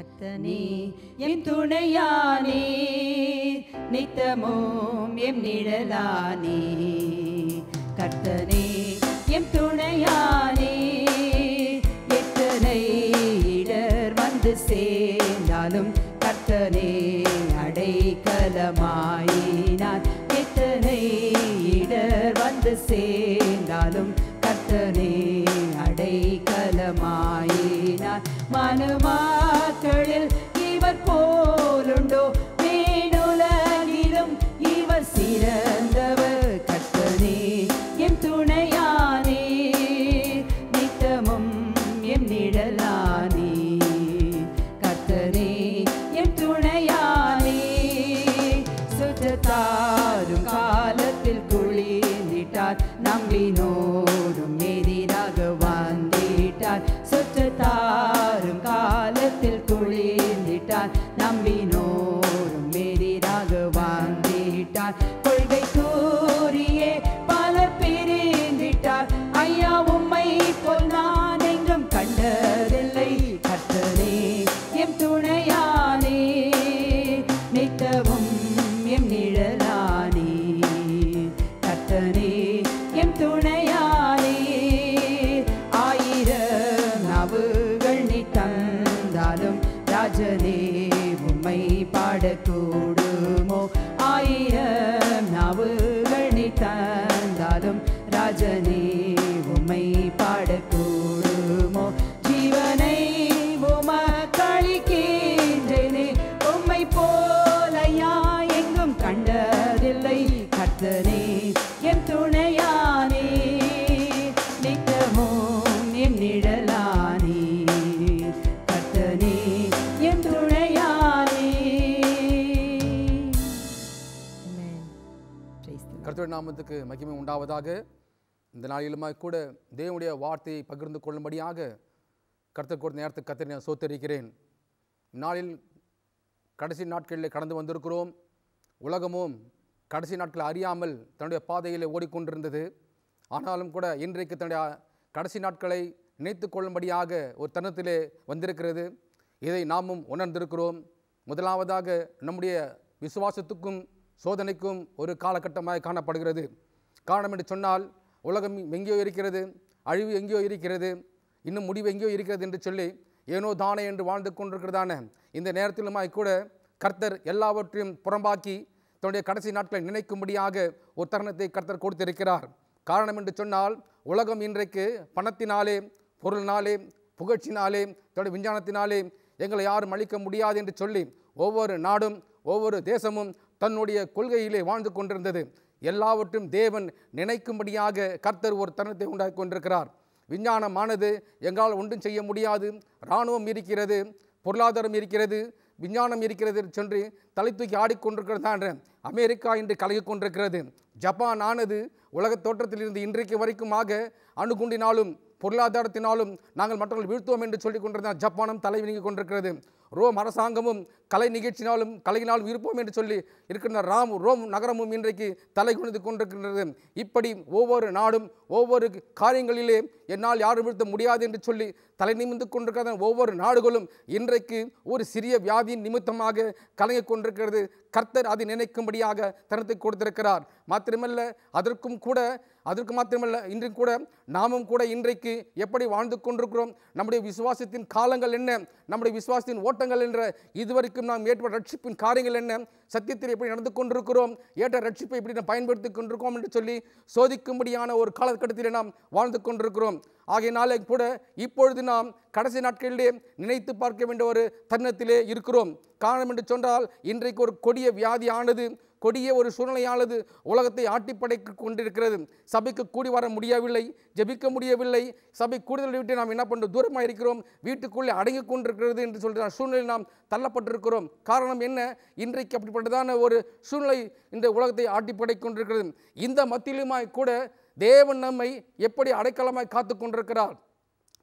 கத்தனே என் துணையானே நித்தமும் M நிழலானே கத்தனே M துணையானே எத்தனை இடர் வந்து சேர்ந்தாலும் கர்த்தனே அடைக்கலமாயினார் எத்தனை இடர் வந்து சேர்ந்தாலும் கர்த்தனே அடைக்கலமாயினார் மனுமாக்களில் ராஜனே உமை பாடக்கூடுமோ ஜீவனை உமக்களிக்கின்றேனே உம்மை போலையா எங்கும் கண்டதில்லை கர்த்தனே என் துணையானே நித்தமும் என் நிழலானே கர்த்தனே என் துணையானே கர்த்தர் நாமத்துக்கு மகிமை உண்டாவதாக இந்த நாளிலுமாய் கூட தேவனுடைய வார்த்தையை பகிர்ந்து கொள்ளும்படியாக கருத்து கொடுத்த நேரத்துக்கு கத்திரி நான் சோத்தரிக்கிறேன் நாளில் கடைசி நாட்களில் கடந்து வந்திருக்கிறோம் உலகமும் கடைசி நாட்கள் அறியாமல் தன்னுடைய பாதையில் ஓடிக்கொண்டிருந்தது ஆனாலும் கூட இன்றைக்கு தன்னுடைய கடைசி நாட்களை நினைத்து கொள்ளும்படியாக ஒரு தருணத்திலே வந்திருக்கிறது இதை நாமும் உணர்ந்திருக்கிறோம் முதலாவதாக நம்முடைய விசுவாசத்துக்கும் சோதனைக்கும் ஒரு காலகட்டமாக காணப்படுகிறது காரணம் என்று சொன்னால் உலகம் எங்கேயோ இருக்கிறது அழிவு எங்கேயோ இருக்கிறது இன்னும் முடிவு எங்கேயோ இருக்கிறது என்று சொல்லி ஏனோ தானே என்று வாழ்ந்து கொண்டிருக்கிறதான இந்த நேரத்திலுமாய் கூட கர்த்தர் எல்லாவற்றையும் புறம்பாக்கி தன்னுடைய கடைசி நாட்களை நினைக்கும்படியாக ஒரு தருணத்தை கர்த்தர் கொடுத்திருக்கிறார் காரணம் என்று சொன்னால் உலகம் இன்றைக்கு பணத்தினாலே பொருளினாலே புகழ்ச்சினாலே தன்னுடைய விஞ்ஞானத்தினாலே எங்களை யாரும் அழிக்க முடியாது என்று சொல்லி ஒவ்வொரு நாடும் ஒவ்வொரு தேசமும் தன்னுடைய கொள்கையிலே வாழ்ந்து கொண்டிருந்தது எல்லாவற்றும் தேவன் நினைக்கும்படியாக கர்த்தர் ஒரு தருணத்தை உண்டாக்கி கொண்டிருக்கிறார் விஞ்ஞானமானது எங்களால் ஒன்றும் செய்ய முடியாது இராணுவம் இருக்கிறது பொருளாதாரம் இருக்கிறது விஞ்ஞானம் இருக்கிறது சென்று தலை தூக்கி ஆடிக்கொண்டிருக்கிறது தான் அமெரிக்கா இன்று கலகி கொண்டிருக்கிறது ஜப்பான் ஆனது உலக தோற்றத்திலிருந்து இன்றைக்கு வரைக்குமாக அணுகுண்டினாலும் பொருளாதாரத்தினாலும் நாங்கள் மற்றவர்கள் வீழ்த்துவோம் என்று சொல்லிக் கொண்டிருந்தால் ஜப்பானும் தலைவினிங்கிக் கொண்டிருக்கிறது ரோம் அரசாங்கமும் கலை நிகழ்ச்சினாலும் கலையினால் இருப்போம் என்று சொல்லி இருக்கின்ற ராம் ரோம் நகரமும் இன்றைக்கு தலை குனிந்து கொண்டிருக்கின்றது இப்படி ஒவ்வொரு நாடும் ஒவ்வொரு காரியங்களிலே என்னால் யாரும் வீழ்த்த முடியாது என்று சொல்லி தலை நிமிந்து கொண்டிருக்கிற ஒவ்வொரு நாடுகளும் இன்றைக்கு ஒரு சிறிய வியாதியின் நிமித்தமாக கலங்கிக் கொண்டிருக்கிறது கர்த்தர் அதை நினைக்கும்படியாக தனத்தை கொடுத்திருக்கிறார் மாத்திரமல்ல அதற்கும் கூட அதற்கு மாத்திரமல்ல இன்றும் கூட நாமும் கூட இன்றைக்கு எப்படி வாழ்ந்து கொண்டிருக்கிறோம் நம்முடைய விசுவாசத்தின் காலங்கள் என்ன நம்முடைய விசுவாசத்தின் ஓட்டங்கள் என்ற இதுவரைக்கும் நாம் ஏற்பட்ட ரட்சிப்பின் காரியங்கள் என்ன சத்தியத்தில் எப்படி நடந்து கொண்டிருக்கிறோம் ஏற்ற ரட்சிப்பை எப்படி நாம் பயன்படுத்தி கொண்டிருக்கோம் என்று சொல்லி சோதிக்கும்படியான ஒரு காலகட்டத்தில் நாம் வாழ்ந்து கொண்டிருக்கிறோம் ஆகையினாலே கூட இப்பொழுது நாம் கடைசி நாட்களிலே நினைத்து பார்க்க வேண்டிய ஒரு தருணத்திலே இருக்கிறோம் காரணம் என்று சொன்னால் இன்றைக்கு ஒரு கொடிய வியாதியானது கொடிய ஒரு சூழ்நிலையானது உலகத்தை ஆட்டிப்படைக்கு கொண்டிருக்கிறது சபைக்கு கூடி வர முடியவில்லை ஜெபிக்க முடியவில்லை சபை கூடுதல் விட்டு நாம் என்ன பண்ணுறோம் தூரமாக இருக்கிறோம் வீட்டுக்குள்ளே அடங்கி கொண்டிருக்கிறது என்று சொல்கிற சூழ்நிலை நாம் தள்ளப்பட்டிருக்கிறோம் காரணம் என்ன இன்றைக்கு அப்படிப்பட்டதான ஒரு சூழ்நிலை இந்த உலகத்தை ஆட்டிப்படை கொண்டிருக்கிறது இந்த மத்தியிலுமாய் கூட தேவன் நம்மை எப்படி அடைக்கலமாய் காத்து கொண்டிருக்கிறார்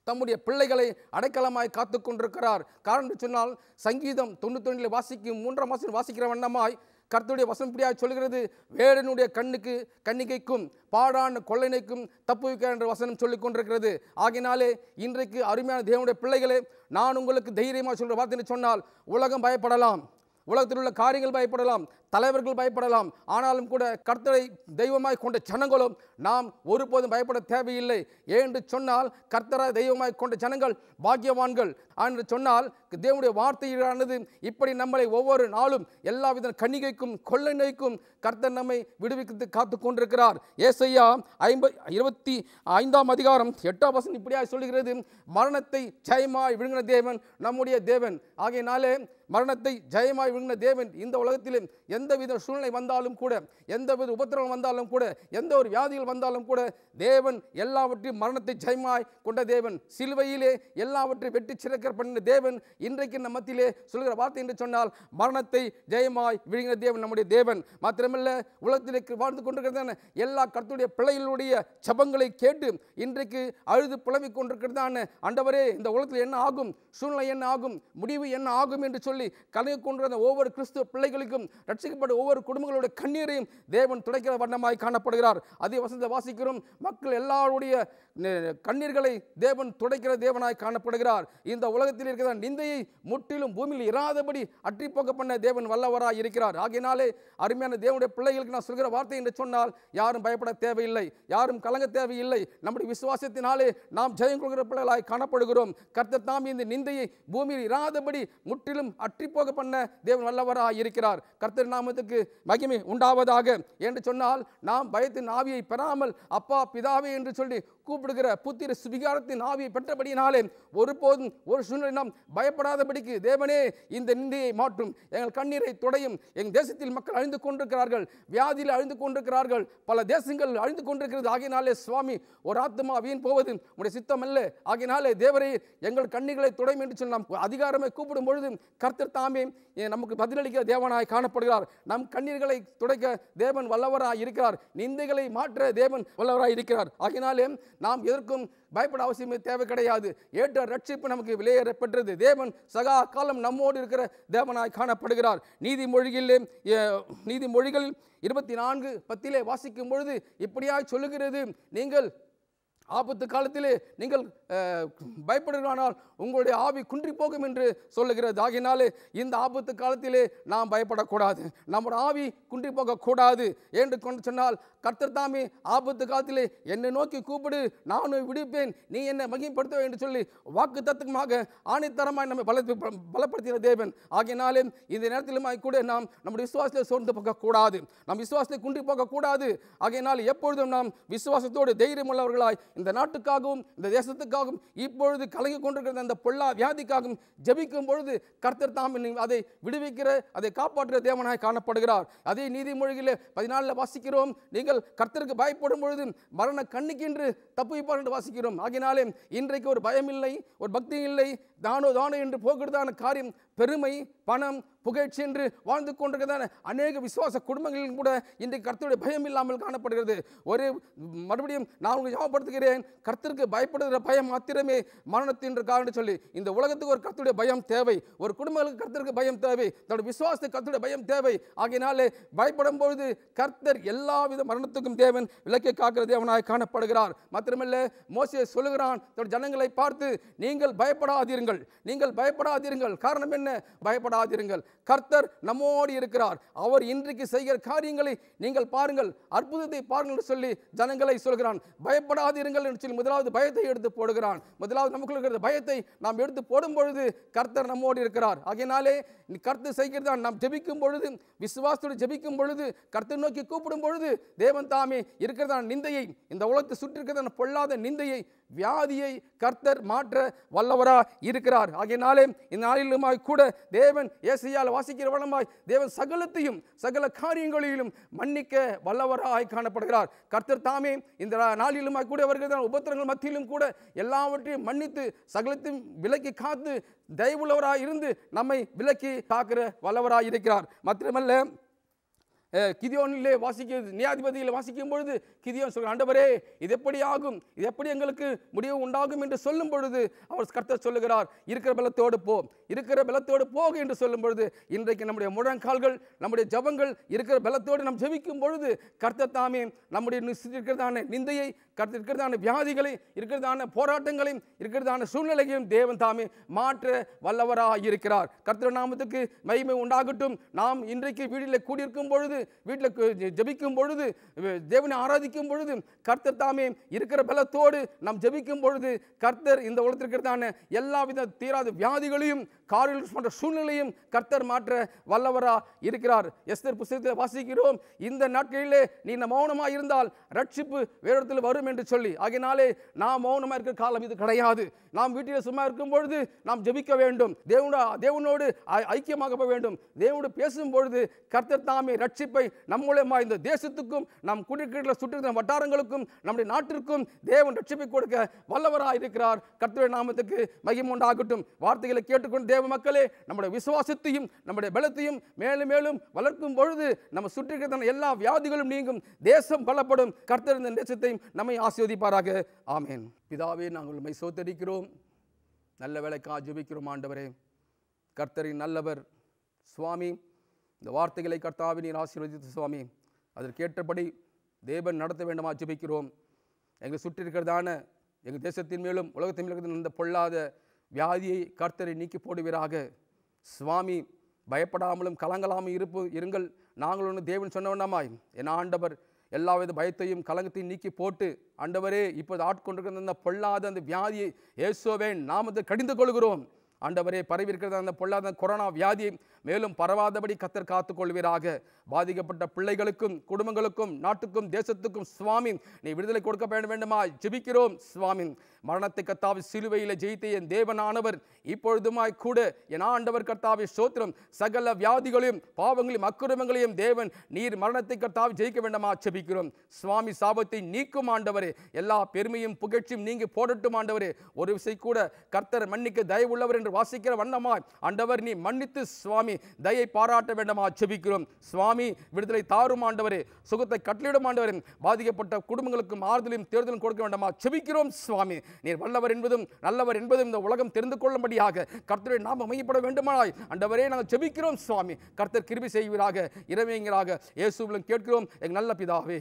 தம்முடைய பிள்ளைகளை அடைக்கலமாய் காத்து கொண்டிருக்கிறார் காரணம் சொன்னால் சங்கீதம் தொண்ணூத்தொன்னில் வாசிக்கும் மூன்றாம் மாதம் வாசிக்கிற வண்ணமாய் கர்த்தருடைய வசம்படியாக சொல்கிறது வேடனுடைய கண்ணுக்கு கண்ணிகைக்கும் பாடான கொள்ளைனைக்கும் வைக்க என்ற வசனம் சொல்லிக் கொண்டிருக்கிறது ஆகினாலே இன்றைக்கு அருமையான தேவனுடைய பிள்ளைகளே நான் உங்களுக்கு தைரியமாக சொல்கிற வார்த்தைன்னு சொன்னால் உலகம் பயப்படலாம் உலகத்தில் உள்ள காரியங்கள் பயப்படலாம் தலைவர்கள் பயப்படலாம் ஆனாலும் கூட கர்த்தரை தெய்வமாய் கொண்ட ஜனங்களும் நாம் ஒருபோதும் பயப்பட தேவையில்லை என்று சொன்னால் கர்த்தரை தெய்வமாய் கொண்ட ஜனங்கள் பாக்கியவான்கள் என்று சொன்னால் தேவனுடைய வார்த்தையானது இப்படி நம்மளை ஒவ்வொரு நாளும் எல்லாவித கணிகைக்கும் கொள்ளை நோய்க்கும் கர்த்தர் நம்மை விடுவிக்கிறது காத்து கொண்டிருக்கிறார் ஏசையா ஐம்பது இருபத்தி ஐந்தாம் அதிகாரம் எட்டாம் வசன் இப்படியாக சொல்லுகிறது மரணத்தை ஜெயமாய் விழுங்கின தேவன் நம்முடைய தேவன் ஆகையினாலே மரணத்தை ஜெயமாய் விழுங்கின தேவன் இந்த உலகத்திலும் எந்த எந்தவித சூழ்நிலை வந்தாலும் கூட எந்தவித உபத்திரவம் வந்தாலும் கூட எந்த ஒரு வியாதிகள் வந்தாலும் கூட தேவன் எல்லாவற்றையும் மரணத்தை ஜெயமாய் கொண்ட தேவன் சிலுவையிலே எல்லாவற்றையும் வெட்டி சிறக்கிற பண்ண தேவன் இன்றைக்கு நம்ம மத்தியிலே சொல்கிற வார்த்தை என்று சொன்னால் மரணத்தை ஜெயமாய் விழுங்கின தேவன் நம்முடைய தேவன் மாத்திரமல்ல உலகத்திலே வாழ்ந்து கொண்டிருக்கிறது எல்லா கருத்துடைய பிள்ளைகளுடைய சபங்களை கேட்டு இன்றைக்கு அழுது புலவி கொண்டிருக்கிறதான அண்டவரே இந்த உலகத்தில் என்ன ஆகும் சூழ்நிலை என்ன ஆகும் முடிவு என்ன ஆகும் என்று சொல்லி கலந்து கொண்டிருந்த ஒவ்வொரு கிறிஸ்துவ பிள்ளைகளுக்கும் ரசிக்கப்பட்ட ஒவ்வொரு குடும்பங்களுடைய கண்ணீரையும் தேவன் துடைக்கிற வண்ணமாய் காணப்படுகிறார் அதே வசந்த வாசிக்கிறோம் மக்கள் எல்லாருடைய கண்ணீர்களை தேவன் துடைக்கிற தேவனாய் காணப்படுகிறார் இந்த உலகத்தில் இருக்கிற நிந்தையை முற்றிலும் பூமியில் இராதபடி அற்றி போக்க பண்ண தேவன் வல்லவராய் இருக்கிறார் ஆகையினாலே அருமையான தேவனுடைய பிள்ளைகளுக்கு நான் சொல்கிற வார்த்தை என்று சொன்னால் யாரும் பயப்பட தேவையில்லை யாரும் கலங்க தேவையில்லை நம்முடைய விசுவாசத்தினாலே நாம் ஜெயம் கொள்கிற பிள்ளைகளாய் காணப்படுகிறோம் கர்த்தர் தாம் இந்த நிந்தையை பூமியில் இராதபடி முற்றிலும் அற்றி போக பண்ண தேவன் வல்லவராய் இருக்கிறார் கர்த்தர் நாமத்துக்கு மகிமை உண்டாவதாக என்று சொன்னால் நாம் பயத்தின் ஆவியை பெறாமல் அப்பா பிதாவே என்று சொல்லி கூப்பிடுகிற புத்திர சுவிகாரத்தின் ஆவியை பெற்றபடியினாலே ஒருபோதும் ஒரு சூழ்நிலை நாம் பயப்படாதபடிக்கு தேவனே இந்த நிந்தையை மாற்றும் எங்கள் கண்ணீரை துடையும் எங்கள் தேசத்தில் மக்கள் அழிந்து கொண்டிருக்கிறார்கள் வியாதியில் அழிந்து கொண்டிருக்கிறார்கள் பல தேசங்கள் அழிந்து கொண்டிருக்கிறது ஆகினாலே சுவாமி ஒரு ஆத்மா வீண் போவது உடைய சித்தம் அல்ல ஆகினாலே தேவரே எங்கள் கண்ணிகளை துடையும் என்று சொல்லி நாம் அதிகாரமே கூப்பிடும் பொழுது கர்த்தர் தாமே நமக்கு பதிலளிக்கிற தேவனாய் காணப்படுகிறார் இருக்கிறார் நம் கண்ணீர்களை துடைக்க தேவன் வல்லவராக இருக்கிறார் நிந்தைகளை மாற்ற தேவன் வல்லவராக இருக்கிறார் ஆகினாலே நாம் எதற்கும் பயப்பட அவசியமே தேவை கிடையாது ஏற்ற ரட்சிப்பு நமக்கு விலையேறப்பட்டது தேவன் சகா காலம் நம்மோடு இருக்கிற தேவனாய் காணப்படுகிறார் நீதிமொழிகளிலே நீதிமொழிகள் இருபத்தி நான்கு பத்திலே வாசிக்கும் பொழுது இப்படியாக சொல்லுகிறது நீங்கள் ஆபத்து காலத்திலே நீங்கள் பயப்படுகிறானால் உங்களுடைய ஆவி குன்றி போகும் என்று சொல்லுகிறது ஆகினாலே இந்த ஆபத்து காலத்திலே நாம் பயப்படக்கூடாது நம்முடைய ஆவி குன்றி போகக்கூடாது என்று கொண்டு சொன்னால் கர்த்தர் தாமே ஆபத்து காலத்திலே என்னை நோக்கி கூப்பிடு நானும் விடுப்பேன் நீ என்னை மகிமைப்படுத்துவ என்று சொல்லி வாக்கு தத்துவமாக ஆணைத்தரமாய் நம்மை பல பலப்படுத்தின தேவன் ஆகினாலே இந்த நேரத்திலும் கூட நாம் நம்முடைய விசுவாசத்தில் சோர்ந்து போகக்கூடாது நம் விசுவாசத்தை குன்றி போகக்கூடாது ஆகையினால் எப்பொழுதும் நாம் விசுவாசத்தோடு தைரியம் உள்ளவர்களாய் இந்த நாட்டுக்காகவும் இந்த தேசத்துக்காகவும் இப்பொழுது கலங்கி கொண்டிருக்கிற அந்த பொல்லா வியாதிக்காகவும் ஜபிக்கும் பொழுது கர்த்தர் தாம் அதை விடுவிக்கிற அதை காப்பாற்றுகிற தேவனாய் காணப்படுகிறார் அதே நீதிமொழியில் பதினாலில் வாசிக்கிறோம் நீங்கள் கர்த்தருக்கு பயப்படும் பொழுது மரண கண்ணுக்கென்று தப்புவிப்பார் என்று வாசிக்கிறோம் ஆகினாலே இன்றைக்கு ஒரு பயம் இல்லை ஒரு பக்தி இல்லை தானோ தானோ என்று போக்குறதான காரியம் பெருமை பணம் புகழ்ச்சி என்று வாழ்ந்து கொண்டிருக்கிறதான அநேக விசுவாச குடும்பங்களிலும் கூட இன்றைக்கு கர்த்தருடைய பயம் இல்லாமல் காணப்படுகிறது ஒரு மறுபடியும் நான் உங்களுக்கு ஞாபகப்படுத்துகிறேன் கர்த்தருக்கு பயப்படுகிற பயம் மாத்திரமே மரணத்தின் காரணம் சொல்லி இந்த உலகத்துக்கு ஒரு கர்த்தருடைய பயம் தேவை ஒரு குடும்பங்களுக்கு கர்த்தருக்கு பயம் தேவை தன்னுடைய விசுவாசத்துக்கு கர்த்தருடைய பயம் தேவை ஆகையினாலே பயப்படும் பொழுது கர்த்தர் எல்லா வித மரணத்துக்கும் தேவன் விளக்கை காக்கிற தேவனாய் காணப்படுகிறார் மாத்திரமல்ல மோசியை சொல்லுகிறான் தன்னுடைய ஜனங்களை பார்த்து நீங்கள் பயப்படாதீர்கள் நீங்கள் பயப்படாதீர்கள் காரணம் என்ன என்ன பயப்படாதிருங்கள் கர்த்தர் நம்மோடு இருக்கிறார் அவர் இன்றைக்கு செய்கிற காரியங்களை நீங்கள் பாருங்கள் அற்புதத்தை பாருங்கள் சொல்லி ஜனங்களை சொல்கிறான் பயப்படாதிருங்கள் என்று சொல்லி முதலாவது பயத்தை எடுத்து போடுகிறான் முதலாவது நமக்குள் இருக்கிற பயத்தை நாம் எடுத்து போடும் பொழுது கர்த்தர் நம்மோடு இருக்கிறார் ஆகையினாலே கர்த்தர் செய்கிறதான் நாம் ஜெபிக்கும் பொழுது விசுவாசத்தோடு ஜெபிக்கும் பொழுது கர்த்தர் நோக்கி கூப்பிடும் பொழுது தேவன் தாமே இருக்கிறதான நிந்தையை இந்த உலகத்தை சுற்றிருக்கிறதான பொல்லாத நிந்தையை வியாதியை கர்த்தர் மாற்ற வல்லவரா இருக்கிறார் ஆகையினாலே இந்நாளிலுமாய் கூட கூட தேவன் ஏசையால் வாசிக்கிற வளமாய் தேவன் சகலத்தையும் சகல காரியங்களிலும் மன்னிக்க வல்லவராய் காணப்படுகிறார் கர்த்தர் தாமே இந்த நாளிலும் கூட வருகிறதான உபத்திரங்கள் மத்தியிலும் கூட எல்லாவற்றையும் மன்னித்து சகலத்தையும் விலக்கி காத்து தயவுள்ளவராய் இருந்து நம்மை விலக்கி காக்கிற வல்லவராய் இருக்கிறார் மாத்திரமல்ல கிதியோனிலே வாசிக்க நியாதிபதியில் வாசிக்கும் பொழுது கிதியோன் சொல்கிற ஆண்டவரே இது எப்படி ஆகும் இது எப்படி எங்களுக்கு முடிவு உண்டாகும் என்று சொல்லும் பொழுது அவர் கர்த்தர் சொல்லுகிறார் இருக்கிற பலத்தோடு போ இருக்கிற பலத்தோடு போக என்று சொல்லும் பொழுது இன்றைக்கு நம்முடைய முழங்கால்கள் நம்முடைய ஜபங்கள் இருக்கிற பலத்தோடு நாம் ஜெபிக்கும் பொழுது கர்த்தர் தாமே நம்முடைய இருக்கிறதான நிந்தையை கருத்து இருக்கிறதான வியாதிகளையும் இருக்கிறதான போராட்டங்களையும் இருக்கிறதான சூழ்நிலைகளையும் தேவன் தாமே மாற்ற வல்லவராக இருக்கிறார் கர்த்தர் நாமத்துக்கு மகிமை உண்டாகட்டும் நாம் இன்றைக்கு வீட்டில் கூடியிருக்கும் பொழுது வீட்டில் ஜபிக்கும் பொழுது தேவனை ஆராதிக்கும் பொழுது கர்த்தர் தாமே இருக்கிற பலத்தோடு நாம் ஜபிக்கும் பொழுது கர்த்தர் இந்த உலகத்திற்கிறதான எல்லா வித தீராத வியாதிகளையும் காரில் போன்ற சூழ்நிலையும் கர்த்தர் மாற்ற வல்லவராக இருக்கிறார் எஸ்தர் புஸ்தகத்தில் வாசிக்கிறோம் இந்த நாட்களிலே நீ மௌனமாக இருந்தால் ரட்சிப்பு வேறு வரும் வேண்டும் என்று சொல்லி ஆகினாலே நாம் மௌனமாக இருக்க காலம் இது கிடையாது நாம் வீட்டில் சும்மா இருக்கும் பொழுது நாம் ஜெபிக்க வேண்டும் தேவனோ தேவனோடு ஐக்கியமாக வேண்டும் தேவனோடு பேசும் பொழுது கர்த்தர் தாமே ரட்சிப்பை நம்முடைய இந்த தேசத்துக்கும் நம் குடியிருக்கிற சுற்றுகிற வட்டாரங்களுக்கும் நம்முடைய நாட்டிற்கும் தேவன் ரட்சிப்பை கொடுக்க வல்லவராக இருக்கிறார் கர்த்தருடைய நாமத்துக்கு மகிம் வார்த்தைகளை கேட்டுக்கொண்டு தேவ மக்களே நம்முடைய விசுவாசத்தையும் நம்முடைய பலத்தையும் மேலும் மேலும் வளர்க்கும் பொழுது நம்ம சுற்றிருக்கிற எல்லா வியாதிகளும் நீங்கும் தேசம் பலப்படும் கர்த்தர் இந்த தேசத்தையும் நம்மை நம்மை ஆசிர்வதிப்பாராக ஆமேன் பிதாவே நாங்கள் உண்மை சோத்தரிக்கிறோம் நல்ல வேலைக்காக ஜெபிக்கிறோம் ஆண்டவரே கர்த்தரின் நல்லவர் சுவாமி இந்த வார்த்தைகளை கர்த்தாவி நீர் ஆசீர்வதித்து சுவாமி அதற்கேற்றபடி தேவன் நடத்த வேண்டுமா ஜுபிக்கிறோம் எங்களை சுற்றி இருக்கிறதான எங்கள் தேசத்தின் மேலும் உலகத்தின் மேலும் இந்த பொல்லாத வியாதியை கர்த்தரை நீக்கி போடுவீராக சுவாமி பயப்படாமலும் கலங்கலாமல் இருப்பு இருங்கள் நாங்கள் ஒன்று தேவன் சொன்னவண்ணமாய் என் ஆண்டவர் எல்லாவித பயத்தையும் கலங்கத்தையும் நீக்கி போட்டு ஆண்டவரே இப்போது ஆட்கொண்டிருக்கிற அந்த பொல்லாத அந்த வியாதியை நாம் நாமத்தை கடிந்து கொள்கிறோம் ஆண்டவரே பரவி இருக்கிற அந்த பொல்லாத கொரோனா வியாதியை மேலும் பரவாதபடி கத்தர் காத்துக்கொள்வீராக பாதிக்கப்பட்ட பிள்ளைகளுக்கும் குடும்பங்களுக்கும் நாட்டுக்கும் தேசத்துக்கும் சுவாமி நீ விடுதலை கொடுக்க வேண்டுமா ஜெபிக்கிறோம் சுவாமி மரணத்தை கத்தாவி சிலுவையில் ஜெயித்த என் தேவனானவர் இப்பொழுதுமாய் கூட என் ஆண்டவர் கர்த்தாவி சோத்திரம் சகல வியாதிகளையும் பாவங்களையும் அக்கிரமங்களையும் தேவன் நீர் மரணத்தை கர்த்தாவி ஜெயிக்க வேண்டுமா ஜெபிக்கிறோம் சுவாமி சாபத்தை நீக்கும் ஆண்டவரே எல்லா பெருமையும் புகழ்ச்சியும் நீங்க போடட்டும் ஆண்டவரே ஒரு விசை கூட கர்த்தர் மன்னிக்க தயவுள்ளவர் என்று வாசிக்கிற வண்ணமாய் ஆண்டவர் நீ மன்னித்து சுவாமி தயை பாராட்ட வேண்டுமா செபிக்கிறோம் சுவாமி விடுதலை தாரும் ஆண்டவரே சுகத்தை கட்டளிடும் ஆண்டவரே பாதிக்கப்பட்ட குடும்பங்களுக்கும் ஆறுதலையும் தேர்தலும் கொடுக்க வேண்டுமா செபிக்கிறோம் சுவாமி நீர் வல்லவர் என்பதும் நல்லவர் என்பதும் இந்த உலகம் தெரிந்து கொள்ளும்படியாக கர்த்தரை நாம் அமையப்பட வேண்டுமானாய் ஆண்டவரே நாங்கள் செபிக்கிறோம் சுவாமி கர்த்தர் கிருபி செய்வீராக இரவேங்கிறாக இயேசுவிலும் கேட்கிறோம் எங்கள் நல்ல பிதாவே